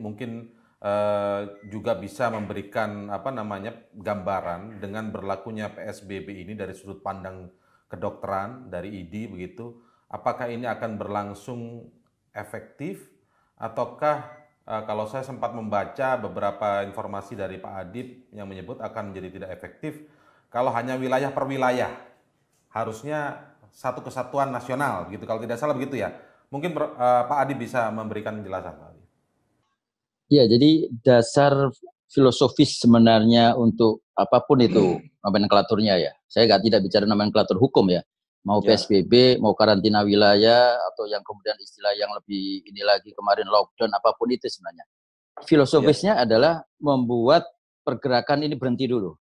mungkin uh, juga bisa memberikan apa namanya gambaran dengan berlakunya PSBB ini dari sudut pandang kedokteran dari ID begitu apakah ini akan berlangsung efektif ataukah uh, kalau saya sempat membaca beberapa informasi dari Pak Adib yang menyebut akan menjadi tidak efektif kalau hanya wilayah per wilayah harusnya satu kesatuan nasional begitu kalau tidak salah begitu ya mungkin uh, Pak Adib bisa memberikan penjelasan Pak Ya, jadi dasar filosofis sebenarnya untuk apapun itu hmm. nomenklaturnya ya. Saya nggak tidak bicara nomenklatur hukum ya. Mau ya. PSBB, mau karantina wilayah atau yang kemudian istilah yang lebih ini lagi kemarin lockdown apapun itu sebenarnya. Filosofisnya ya. adalah membuat pergerakan ini berhenti dulu.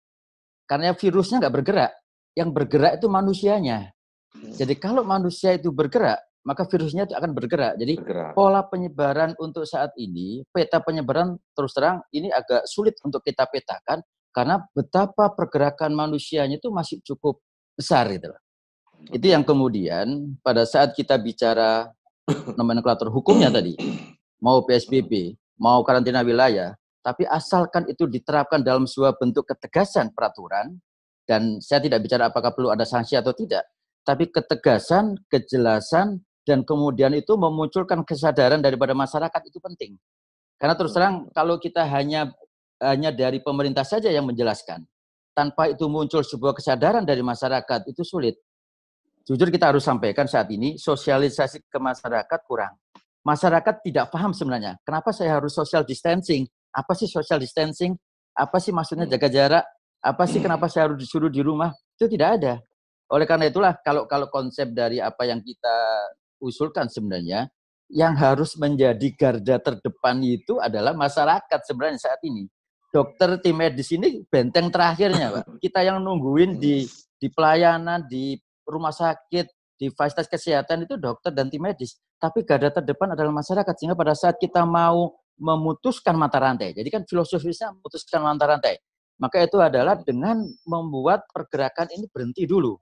Karena virusnya nggak bergerak, yang bergerak itu manusianya. Hmm. Jadi kalau manusia itu bergerak, maka virusnya itu akan bergerak. Jadi bergerak. pola penyebaran untuk saat ini, peta penyebaran terus terang ini agak sulit untuk kita petakan karena betapa pergerakan manusianya itu masih cukup besar gitu Itu yang kemudian pada saat kita bicara nomenklatur hukumnya tadi, mau PSBB, mau karantina wilayah, tapi asalkan itu diterapkan dalam sebuah bentuk ketegasan peraturan dan saya tidak bicara apakah perlu ada sanksi atau tidak, tapi ketegasan, kejelasan dan kemudian itu memunculkan kesadaran daripada masyarakat itu penting. Karena terus terang kalau kita hanya hanya dari pemerintah saja yang menjelaskan, tanpa itu muncul sebuah kesadaran dari masyarakat itu sulit. Jujur kita harus sampaikan saat ini sosialisasi ke masyarakat kurang. Masyarakat tidak paham sebenarnya. Kenapa saya harus social distancing? Apa sih social distancing? Apa sih maksudnya hmm. jaga jarak? Apa sih kenapa saya harus disuruh di rumah? Itu tidak ada. Oleh karena itulah kalau kalau konsep dari apa yang kita usulkan sebenarnya yang harus menjadi garda terdepan itu adalah masyarakat sebenarnya saat ini. Dokter tim medis ini benteng terakhirnya, Pak. Kita yang nungguin di hmm. di pelayanan, di rumah sakit, di fasilitas kesehatan itu dokter dan tim medis. Tapi garda terdepan adalah masyarakat sehingga pada saat kita mau memutuskan mata rantai. Jadi kan filosofisnya memutuskan mata rantai. Maka itu adalah dengan membuat pergerakan ini berhenti dulu.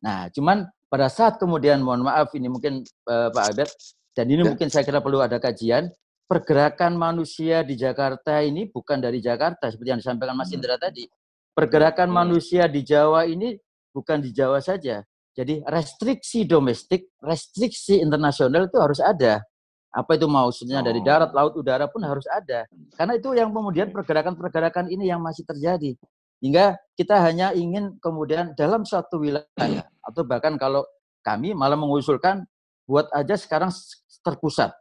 Nah, cuman pada saat kemudian mohon maaf ini mungkin uh, Pak Albert dan ini ya. mungkin saya kira perlu ada kajian pergerakan manusia di Jakarta ini bukan dari Jakarta seperti yang disampaikan Mas Indra hmm. tadi pergerakan hmm. manusia di Jawa ini bukan di Jawa saja jadi restriksi domestik restriksi internasional itu harus ada apa itu maksudnya dari oh. darat laut udara pun harus ada karena itu yang kemudian iya. pergerakan-pergerakan ini yang masih terjadi Hingga kita hanya ingin kemudian dalam satu wilayah atau bahkan kalau kami malah mengusulkan buat aja sekarang terpusat.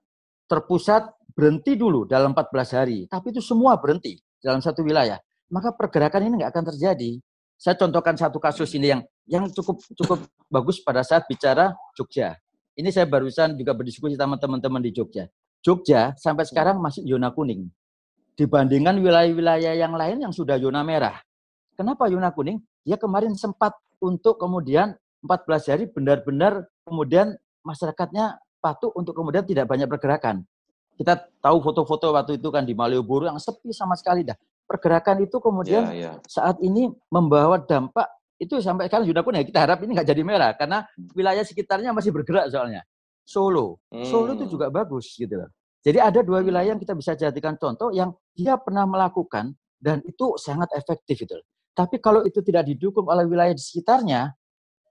Terpusat berhenti dulu dalam 14 hari, tapi itu semua berhenti dalam satu wilayah. Maka pergerakan ini nggak akan terjadi. Saya contohkan satu kasus ini yang yang cukup cukup bagus pada saat bicara Jogja. Ini saya barusan juga berdiskusi sama teman-teman di Jogja. Jogja sampai sekarang masih zona kuning. Dibandingkan wilayah-wilayah yang lain yang sudah zona merah. Kenapa Yuna kuning? Dia ya, kemarin sempat untuk kemudian 14 hari benar-benar kemudian masyarakatnya patuh untuk kemudian tidak banyak pergerakan. Kita tahu foto-foto waktu itu kan di Malioboro yang sepi sama sekali dah. Pergerakan itu kemudian yeah, yeah. saat ini membawa dampak itu sampai sekarang Yuna kuning kita harap ini nggak jadi merah karena hmm. wilayah sekitarnya masih bergerak soalnya. Solo, hmm. Solo itu hmm. juga bagus gitu loh. Jadi ada dua wilayah hmm. yang kita bisa jadikan contoh yang dia pernah melakukan dan itu sangat efektif itu. Tapi kalau itu tidak didukung oleh wilayah di sekitarnya,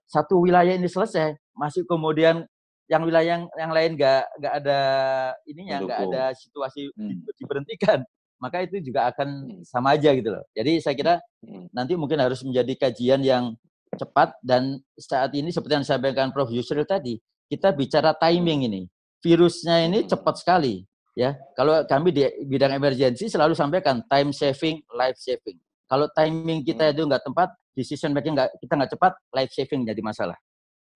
satu wilayah ini selesai, masih kemudian yang wilayah yang, yang lain nggak nggak ada ininya, nggak ada situasi hmm. diberhentikan, maka itu juga akan hmm. sama aja gitu loh. Jadi saya kira hmm. nanti mungkin harus menjadi kajian yang cepat dan saat ini seperti yang disampaikan Prof. Yusril tadi, kita bicara timing ini. Virusnya ini hmm. cepat sekali ya. Kalau kami di bidang emergensi selalu sampaikan time saving, life saving kalau timing kita hmm. itu nggak tempat, decision making nggak kita nggak cepat, life saving jadi masalah.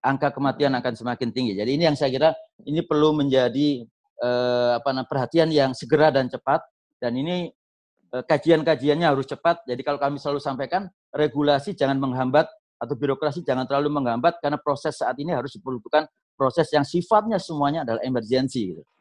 Angka kematian akan semakin tinggi. Jadi ini yang saya kira ini perlu menjadi eh, apa namanya perhatian yang segera dan cepat. Dan ini eh, kajian-kajiannya harus cepat. Jadi kalau kami selalu sampaikan regulasi jangan menghambat atau birokrasi jangan terlalu menghambat karena proses saat ini harus diperlukan proses yang sifatnya semuanya adalah emergensi. Gitu.